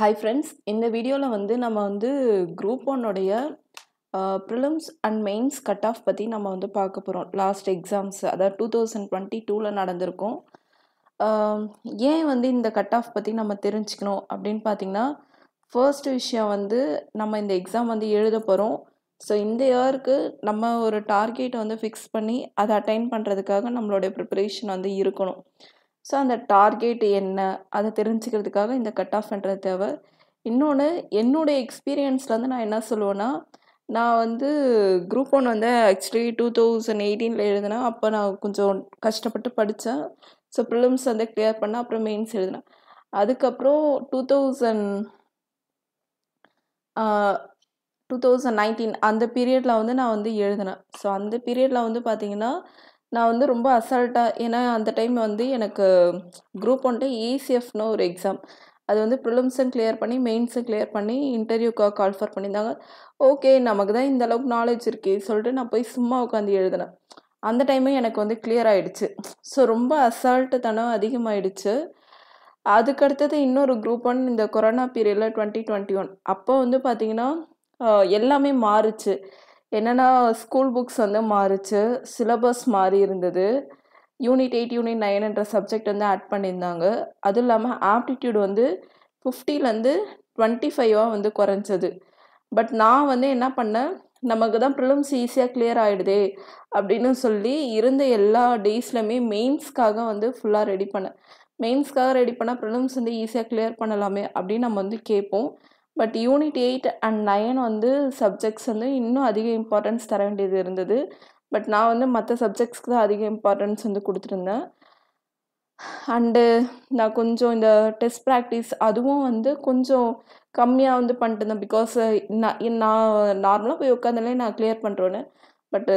hi friends இந்த வீடியோவில் வந்து நம்ம வந்து குரூப் ஒன்னுடைய prelims and mains cut off பற்றி நம்ம வந்து பார்க்க போகிறோம் லாஸ்ட் எக்ஸாம்ஸ் அதாவது டூ தௌசண்ட் டுவெண்ட்டி டூவில் நடந்திருக்கும் ஏன் வந்து இந்த கட் ஆஃப் பற்றி நம்ம தெரிஞ்சுக்கணும் அப்படின்னு பார்த்தீங்கன்னா ஃபர்ஸ்ட் விஷயம் வந்து நம்ம இந்த எக்ஸாம் வந்து எழுத போகிறோம் ஸோ இந்த இயருக்கு நம்ம ஒரு டார்கெட்டை வந்து ஃபிக்ஸ் பண்ணி அதை அட்டைன் பண்ணுறதுக்காக நம்மளுடைய ப்ரிப்பரேஷன் வந்து இருக்கணும் ஸோ அந்த டார்கெட் என்ன அதை தெரிஞ்சுக்கிறதுக்காக இந்த கட் ஆஃப் பண்ணுறது தேவை இன்னொன்று என்னுடைய எக்ஸ்பீரியன்ஸில் வந்து நான் என்ன சொல்லுவேன்னா நான் வந்து குரூப் ஒன் வந்து ஆக்சுவலி டூ தௌசண்ட் எயிட்டீனில் எழுதினேன் அப்போ நான் கொஞ்சம் கஷ்டப்பட்டு படித்தேன் ஸோ ப்ரிலிம்ஸ் வந்து கிளியர் பண்ணேன் அப்புறம் மெயின்ஸ் எழுதினேன் அதுக்கப்புறம் two thousand two thousand nineteen அந்த பீரியடில் வந்து நான் வந்து எழுதினேன் ஸோ அந்த பீரியடில் வந்து பார்த்திங்கன்னா நான் வந்து ரொம்ப அசால்ட்டாக ஏன்னா அந்த டைம் வந்து எனக்கு குரூப் ஒன்ட்டு இசிஎஃப்னு ஒரு எக்ஸாம் அது வந்து ப்ரிலிம்ஸும் கிளியர் பண்ணி மெயின்ஸும் கிளியர் பண்ணி இன்டர்வியூக்காக கால்ஃபர் பண்ணியிருந்தாங்க ஓகே நமக்கு தான் இந்த அளவுக்கு நாலேஜ் இருக்கே சொல்லிட்டு நான் போய் சும்மா உட்காந்து எழுதினேன் அந்த டைமே எனக்கு வந்து கிளியர் ஆகிடுச்சு ஸோ ரொம்ப அசால்ட்டு தனம் அதிகமாகிடுச்சு அதுக்கடுத்தது இன்னொரு குரூப் ஒன் இந்த கொரோனா பீரியடில் டுவெண்ட்டி டுவெண்ட்டி ஒன் அப்போ வந்து பார்த்திங்கன்னா எல்லாமே மாறுச்சு என்னென்னா ஸ்கூல் புக்ஸ் வந்து மாறிச்சு சிலபஸ் மாறி இருந்தது யூனிட் எயிட் யூனிட் என்ற சப்ஜெக்ட் வந்து ஆட் பண்ணியிருந்தாங்க அதுவும் இல்லாமல் ஆப்டிடியூட் வந்து ஃபிஃப்டிலேருந்து டுவெண்ட்டி ஃபைவாக வந்து குறைஞ்சது பட் நான் வந்து என்ன பண்ணேன் நமக்கு தான் ப்ரிலிம்ஸ் ஈஸியாக கிளியர் ஆகிடுதே அப்படின்னு சொல்லி இருந்த எல்லா டேஸ்லையுமே மெயின்ஸ்க்காக வந்து ஃபுல்லாக ரெடி பண்ணேன் மெயின்ஸ்க்காக ரெடி பண்ணால் ப்ரிலிம்ஸ் வந்து ஈஸியாக கிளியர் பண்ணலாமே அப்படின்னு நம்ம வந்து கேட்போம் but unit eight and nine வந்து சப்ஜெக்ட்ஸ் வந்து இன்னும் அதிக இம்பார்ட்டன்ஸ் தர வேண்டியது இருந்தது பட் நான் வந்து மற்ற சப்ஜெக்ட்ஸ்க்கு தான் அதிக இம்பார்ட்டன்ஸ் வந்து கொடுத்துருந்தேன் அண்டு நான் கொஞ்சம் இந்த டெஸ்ட் ப்ராக்டிஸ் அதுவும் வந்து கொஞ்சம் கம்மியாக வந்து பண்ணிட்டு இருந்தேன் பிகாஸ் நான் நான் நார்மலாக போய் உட்காந்தாலே நான் கிளியர் பண்ணுறோன்னு பட்டு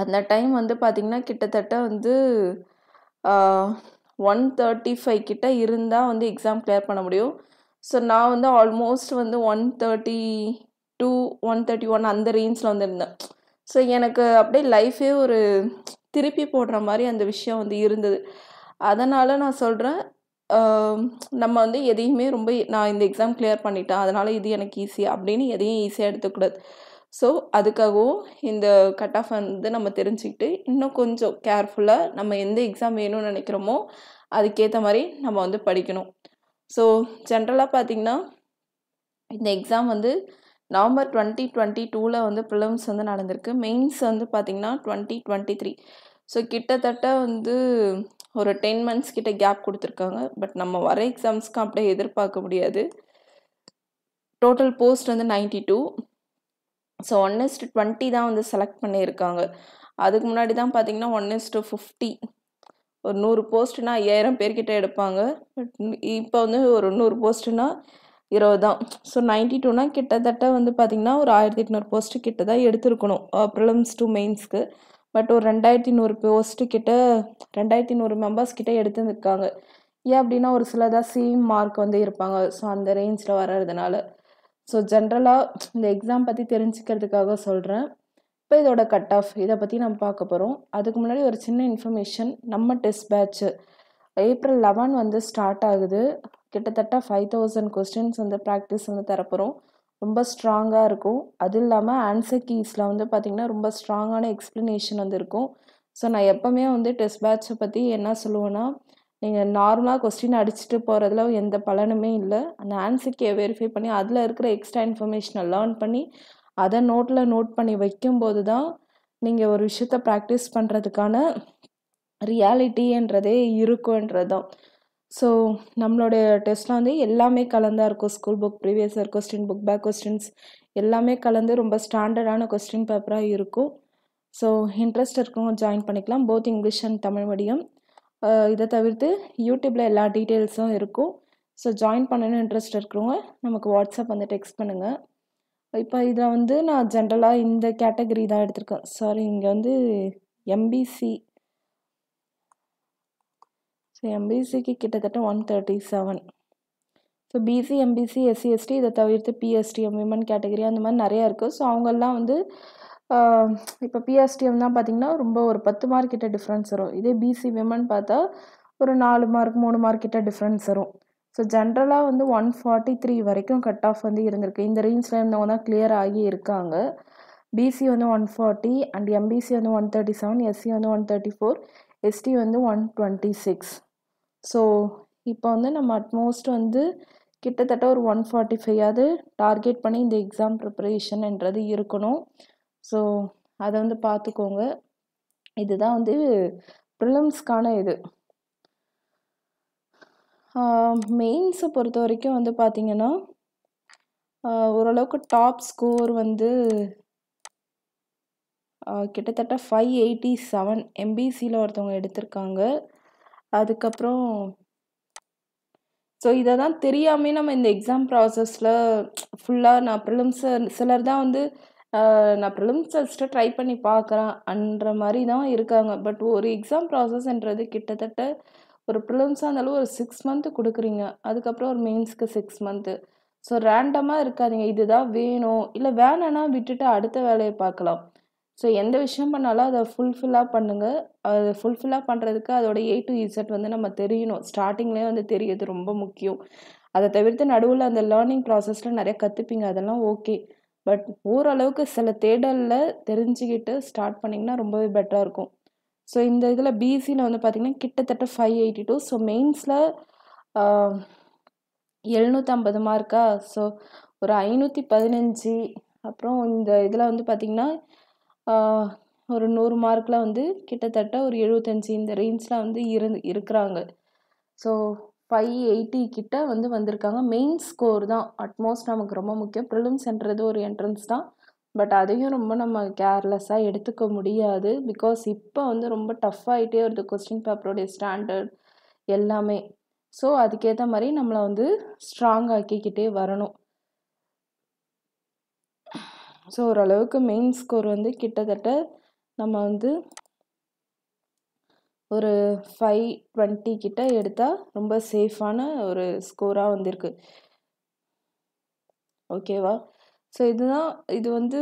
அந்த டைம் வந்து பார்த்திங்கன்னா கிட்டத்தட்ட வந்து ஒன் தேர்ட்டி ஃபைவ் கிட்டே இருந்தால் வந்து எக்ஸாம் கிளியர் பண்ண முடியும் ஸோ நான் வந்து ஆல்மோஸ்ட் வந்து one thirty two one thirty one அந்த ரேஞ்சில் வந்துருந்தேன் ஸோ எனக்கு அப்படியே லைஃபே ஒரு திருப்பி போடுற மாதிரி அந்த விஷயம் வந்து இருந்தது அதனால் நான் சொல்கிறேன் நம்ம வந்து எதையுமே ரொம்ப நான் இந்த எக்ஸாம் கிளியர் பண்ணிட்டேன் அதனால் இது எனக்கு ஈஸி அப்படின்னு எதையும் ஈஸியாக எடுத்துக்கூடாது ஸோ அதுக்காகவும் இந்த கட் ஆஃப் வந்து நம்ம தெரிஞ்சுக்கிட்டு இன்னும் கொஞ்சம் கேர்ஃபுல்லாக நம்ம எந்த எக்ஸாம் வேணும்னு நினைக்கிறோமோ அதுக்கேற்ற மாதிரி நம்ம வந்து படிக்கணும் ஸோ ஜென்ரலாக பார்த்தீங்கன்னா இந்த எக்ஸாம் வந்து நவம்பர் டுவெண்ட்டி டுவெண்ட்டி டூவில் வந்து ப்ரிலிம்ஸ் வந்து நடந்திருக்கு மெயின்ஸ் வந்து பார்த்திங்கன்னா டுவெண்ட்டி டுவெண்ட்டி த்ரீ ஸோ கிட்டத்தட்ட வந்து ஒரு டென் மந்த்ஸ் கிட்ட கேப் கொடுத்துருக்காங்க பட் நம்ம வர எக்ஸாம்ஸ்க்கு அப்படியே எதிர்பார்க்க முடியாது டோட்டல் போஸ்ட் வந்து ninety two so one is to twenty தான் வந்து செலக்ட் பண்ணியிருக்காங்க அதுக்கு முன்னாடி தான் பார்த்தீங்கன்னா ஒன் இஸ்ட்டு ஃபிஃப்டி ஒரு நூறு போஸ்ட்னா ஐயாயிரம் பேர்கிட்ட எடுப்பாங்க இப்போ வந்து ஒரு நூறு போஸ்ட்னா இருபது தான் ஸோ நைன்டி டூனா கிட்டத்தட்ட வந்து பார்த்திங்கன்னா ஒரு ஆயிரத்தி எட்நூறு போஸ்ட்டு கிட்ட தான் எடுத்திருக்கணும் ப்ரிலம்ஸ் டூ மெயின்ஸ்க்கு பட் ஒரு ரெண்டாயிரத்தி நூறு போஸ்ட்டு கிட்ட ரெண்டாயிரத்தி நூறு மெம்பர்ஸ் கிட்ட எடுத்துருக்காங்க ஏன் அப்படின்னா ஒரு சிலதாக சேம் மார்க் வந்து இருப்பாங்க ஸோ அந்த ரேஞ்சில் வர்றதுனால ஸோ ஜென்ரலாக இந்த எக்ஸாம் பற்றி தெரிஞ்சுக்கிறதுக்காக சொல்கிறேன் இப்போ இதோட கட் ஆஃப் இதை பற்றி நம்ம பார்க்க போகிறோம் அதுக்கு முன்னாடி ஒரு சின்ன இன்ஃபர்மேஷன் நம்ம டெஸ்ட் பேட்ச்சு ஏப்ரல் லெவன் வந்து ஸ்டார்ட் ஆகுது கிட்டத்தட்ட ஃபைவ் தௌசண்ட் கொஸ்டின்ஸ் வந்து ப்ராக்டிஸ் வந்து தரப்போகிறோம் ரொம்ப ஸ்ட்ராங்காக இருக்கும் அது இல்லாமல் ஆன்சர் கீஸில் வந்து பார்த்திங்கன்னா ரொம்ப ஸ்ட்ராங்கான எக்ஸ்ப்ளனேஷன் வந்து இருக்கும் ஸோ நான் எப்போவுமே வந்து டெஸ்ட் பேட்சை பற்றி என்ன சொல்லுவேன்னா நீங்கள் நார்மலாக கொஸ்டின் அடிச்சுட்டு போகிறதுல எந்த பலனுமே இல்லை அந்த கீயை வெரிஃபை பண்ணி அதில் இருக்கிற எக்ஸ்ட்ரா இன்ஃபர்மேஷனை லேர்ன் பண்ணி அதை நோட்டில் நோட் பண்ணி வைக்கும்போது தான் நீங்கள் ஒரு விஷயத்த ப்ராக்டிஸ் பண்ணுறதுக்கான ரியாலிட்டின்றதே இருக்கும்ன்றது தான் ஸோ நம்மளுடைய டெஸ்ட்டில் வந்து எல்லாமே கலந்தாக இருக்கும் school book previous year question book back questions எல்லாமே கலந்து ரொம்ப ஸ்டாண்டர்டான கொஸ்டின் பேப்பராக இருக்கும் ஸோ இன்ட்ரெஸ்ட் இருக்கவங்க ஜாயின் பண்ணிக்கலாம் both English and Tamil medium இதை தவிர்த்து யூடியூப்பில் எல்லா டீட்டெயில்ஸும் இருக்கும் ஸோ ஜாயின் பண்ணணும் இன்ட்ரெஸ்ட் இருக்கிறவங்க நமக்கு வாட்ஸ்அப் வந்து டெக்ஸ்ட் பண்ணுங்கள் இப்போ இதில் வந்து நான் ஜென்ரலாக இந்த கேட்டகரி தான் எடுத்திருக்கேன் சாரி இங்கே வந்து எம்பிசி ஸோ எம்பிசிக்கு கிட்டத்தட்ட one thirty seven so BC MBC SC ST இதை தவிர்த்து பிஎஸ்டிஎம் விமன் கேட்டகரி அந்த மாதிரி நிறையா இருக்குது ஸோ அவங்கெல்லாம் வந்து இப்போ பிஎஸ்டிஎம் தான் பார்த்திங்கன்னா ரொம்ப ஒரு பத்து மார்க் கிட்ட டிஃப்ரென்ஸ் வரும் இதே பிசி விமன் பார்த்தா ஒரு நாலு மார்க் மூணு மார்க் கிட்ட டிஃப்ரென்ஸ் வரும் ஸோ ஜென்ரலாக வந்து ஒன் ஃபார்ட்டி த்ரீ வரைக்கும் கட் ஆஃப் வந்து இருந்திருக்கு இந்த ரேஞ்சில் இருந்தவங்க தான் கிளியர் ஆகி இருக்காங்க பிசி வந்து ஒன் ஃபார்ட்டி அண்ட் எம்பிசி வந்து ஒன் தேர்ட்டி செவன் எஸ்சி வந்து ஒன் தேர்ட்டி ஃபோர் எஸ்டி வந்து ஒன் டுவெண்ட்டி சிக்ஸ் ஸோ இப்போ வந்து நம்ம அட்மோஸ்ட் வந்து கிட்டத்தட்ட ஒரு ஒன் ஃபார்ட்டி ஃபைவாவது டார்கெட் பண்ணி இந்த எக்ஸாம் ப்ரிப்பரேஷன்ன்றது இருக்கணும் ஸோ அதை வந்து பார்த்துக்கோங்க இதுதான் வந்து ப்ரிலிம்ஸ்க்கான இது மெயின்ஸை பொறுத்த வரைக்கும் வந்து பார்த்திங்கன்னா ஓரளவுக்கு டாப் ஸ்கோர் வந்து கிட்டத்தட்ட ஃபைவ் எயிட்டி செவன் எம்பிசியில் ஒருத்தவங்க எடுத்திருக்காங்க அதுக்கப்புறம் ஸோ இதை தான் தெரியாமே நம்ம இந்த எக்ஸாம் ப்ராசஸில் ஃபுல்லாக நான் ப்ரிலிம்ஸ் சிலர் தான் வந்து நான் ப்ரிலிம்ஸ் டெஸ்ட்டை ட்ரை பண்ணி பார்க்குறேன் அன்ற மாதிரி தான் இருக்காங்க பட் ஒரு எக்ஸாம் ப்ராசஸ்ன்றது கிட்டத்தட்ட ஒரு ப்ரிலிம்ஸாக இருந்தாலும் ஒரு சிக்ஸ் மந்த்து கொடுக்குறீங்க அதுக்கப்புறம் ஒரு மெயின்ஸ்க்கு சிக்ஸ் மந்த்து ஸோ ரேண்டமாக இருக்காதிங்க இதுதான் வேணும் இல்லை வேணும்னா விட்டுட்டு அடுத்த வேலையை பார்க்கலாம் ஸோ எந்த விஷயம் பண்ணாலும் அதை ஃபுல்ஃபில்லாக பண்ணுங்கள் அதை ஃபுல்ஃபில்லாக பண்ணுறதுக்கு அதோட ஏ டு இசட் வந்து நம்ம தெரியணும் ஸ்டார்டிங்லேயே வந்து தெரியுது ரொம்ப முக்கியம் அதை தவிர்த்து நடுவில் அந்த லேர்னிங் ப்ராசஸில் நிறைய கற்றுப்பீங்க அதெல்லாம் ஓகே பட் ஓரளவுக்கு சில தேடலில் தெரிஞ்சுக்கிட்டு ஸ்டார்ட் பண்ணிங்கன்னா ரொம்பவே பெட்டராக இருக்கும் ஸோ இந்த இதில் பிசியில் வந்து பார்த்திங்கன்னா கிட்டத்தட்ட ஃபைவ் எயிட்டி டூ ஸோ மெயின்ஸில் எழுநூற்றம்பது மார்க்கா ஸோ ஒரு ஐநூற்றி பதினஞ்சு அப்புறம் இந்த இதில் வந்து பார்த்திங்கன்னா ஒரு நூறு மார்க்கில் வந்து கிட்டத்தட்ட ஒரு எழுபத்தஞ்சி இந்த ரேஞ்சில் வந்து இருந்து இருக்கிறாங்க ஸோ ஃபைவ் எயிட்டி கிட்ட வந்து வந்திருக்காங்க மெயின் ஸ்கோர் தான் அட்மோஸ்ட் நமக்கு ரொம்ப முக்கியம் ப்ரிலிம்ஸ்ன்றது ஒரு என்ட்ரன்ஸ் தான் பட் அதையும் ரொம்ப நம்ம கேர்லெஸ்ஸாக எடுத்துக்க முடியாது பிகாஸ் இப்போ வந்து ரொம்ப டஃப் ஆகிட்டே வருது கொஸ்டின் பேப்பரோடைய ஸ்டாண்டர்ட் எல்லாமே ஸோ அதுக்கேற்ற மாதிரி நம்மளை வந்து ஸ்ட்ராங் ஆக்கிக்கிட்டே வரணும் ஸோ ஓரளவுக்கு மெயின் ஸ்கோர் வந்து கிட்டத்தட்ட நம்ம வந்து ஒரு ஃபைவ் டுவெண்ட்டி கிட்ட எடுத்தால் ரொம்ப சேஃபான ஒரு ஸ்கோராக வந்திருக்கு ஓகேவா ஸோ இதுதான் இது வந்து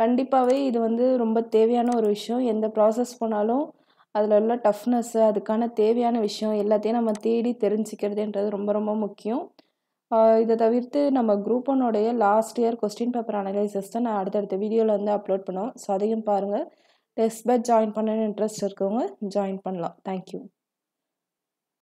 கண்டிப்பாகவே இது வந்து ரொம்ப தேவையான ஒரு விஷயம் எந்த ப்ராசஸ் போனாலும் அதில் உள்ள டஃப்னஸ்ஸு அதுக்கான தேவையான விஷயம் எல்லாத்தையும் நம்ம தேடி தெரிஞ்சுக்கிறதுன்றது ரொம்ப ரொம்ப முக்கியம் இதை தவிர்த்து நம்ம குரூப் ஒன்னுடைய last year question paper analysis தான் நான் அடுத்தடுத்த வீடியோவில் வந்து அப்லோட் பண்ணுவோம் ஸோ அதையும் பாருங்கள் டெஸ்ட் பேட் ஜாயின் பண்ணணும்னு இன்ட்ரெஸ்ட் இருக்கவங்க ஜாயின் பண்ணலாம் தேங்க்யூ